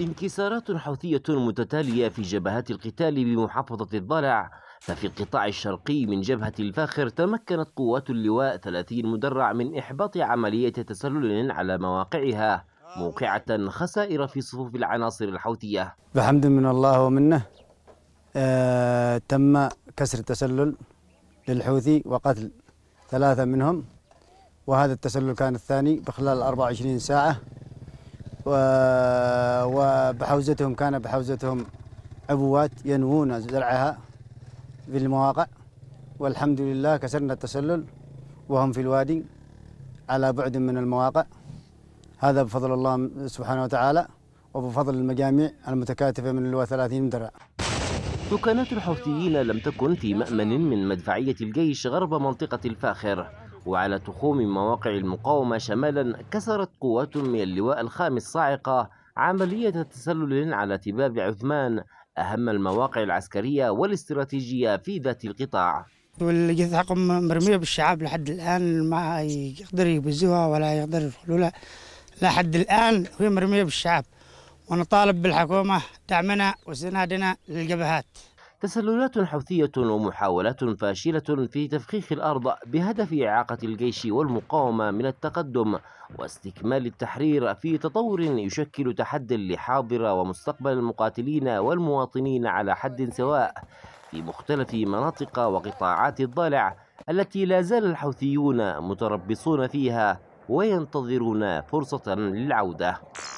انكسارات حوثية متتالية في جبهات القتال بمحافظة الضلع ففي القطاع الشرقي من جبهة الفاخر تمكنت قوات اللواء 30 مدرع من إحباط عملية تسلل على مواقعها موقعة خسائر في صفوف العناصر الحوثية بحمد من الله ومنه آه تم كسر التسلل للحوثي وقتل ثلاثة منهم وهذا التسلل كان الثاني بخلال 24 ساعة وبحوزتهم كان بحوزتهم عبوات ينوون زرعها في المواقع والحمد لله كسرنا التسلل وهم في الوادي على بعد من المواقع هذا بفضل الله سبحانه وتعالى وبفضل المجاميع المتكاتفة من اللواء 30 درع سكانات الحوثيين لم تكن في مأمن من مدفعية الجيش غرب منطقة الفاخر وعلى تخوم مواقع المقاومة شمالا كسرت قوات من اللواء الخامس صاعقة عملية تسلل على تباب عثمان أهم المواقع العسكرية والاستراتيجية في ذات القطاع والجثعكم مرمية بالشعاب لحد الآن ما يقدر يبزوها ولا يقدر يدخلوا لحد الآن هي مرمية بالشعاب ونطالب بالحكومة دعمنا وسنادنا للجبهات تسللات حوثية ومحاولات فاشلة في تفخيخ الأرض بهدف إعاقة الجيش والمقاومة من التقدم واستكمال التحرير في تطور يشكل تحد لحاضر ومستقبل المقاتلين والمواطنين على حد سواء في مختلف مناطق وقطاعات الضالع التي لا زال الحوثيون متربصون فيها وينتظرون فرصة للعودة